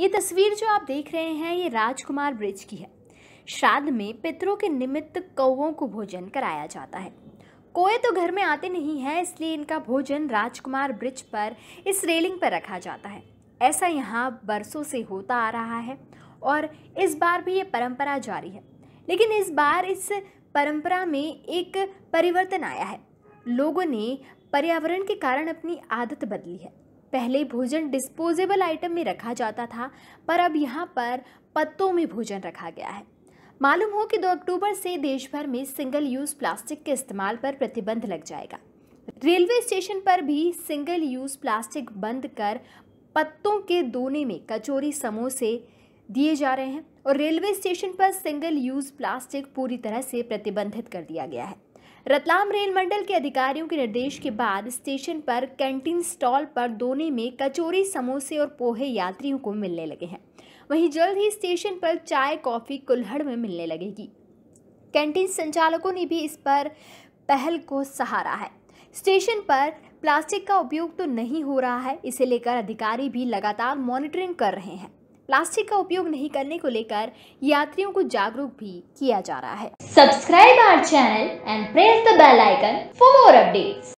ये तस्वीर जो आप देख रहे हैं ये राजकुमार ब्रिज की है श्राद्ध में पितरों के निमित्त कौओं को भोजन कराया जाता है कोए तो घर में आते नहीं हैं इसलिए इनका भोजन राजकुमार ब्रिज पर इस रेलिंग पर रखा जाता है ऐसा यहाँ बरसों से होता आ रहा है और इस बार भी ये परंपरा जारी है लेकिन इस बार इस परंपरा में एक परिवर्तन आया है लोगों ने पर्यावरण के कारण अपनी आदत बदली है पहले भोजन डिस्पोजेबल आइटम में रखा जाता था पर अब यहाँ पर पत्तों में भोजन रखा गया है मालूम हो कि 2 अक्टूबर से देश भर में सिंगल यूज़ प्लास्टिक के इस्तेमाल पर प्रतिबंध लग जाएगा रेलवे स्टेशन पर भी सिंगल यूज़ प्लास्टिक बंद कर पत्तों के दोने में कचोरी समोसे दिए जा रहे हैं और रेलवे स्टेशन पर सिंगल यूज़ प्लास्टिक पूरी तरह से प्रतिबंधित कर दिया गया है रतलाम रेल मंडल के अधिकारियों के निर्देश के बाद स्टेशन पर कैंटीन स्टॉल पर दोने में कचोरी समोसे और पोहे यात्रियों को मिलने लगे हैं वहीं जल्द ही स्टेशन पर चाय कॉफ़ी कुल्हड़ में मिलने लगेगी कैंटीन संचालकों ने भी इस पर पहल को सहारा है स्टेशन पर प्लास्टिक का उपयोग तो नहीं हो रहा है इसे लेकर अधिकारी भी लगातार मॉनिटरिंग कर रहे हैं प्लास्टिक का उपयोग नहीं करने को लेकर यात्रियों को जागरूक भी किया जा रहा है subscribe our channel and press the bell icon for more updates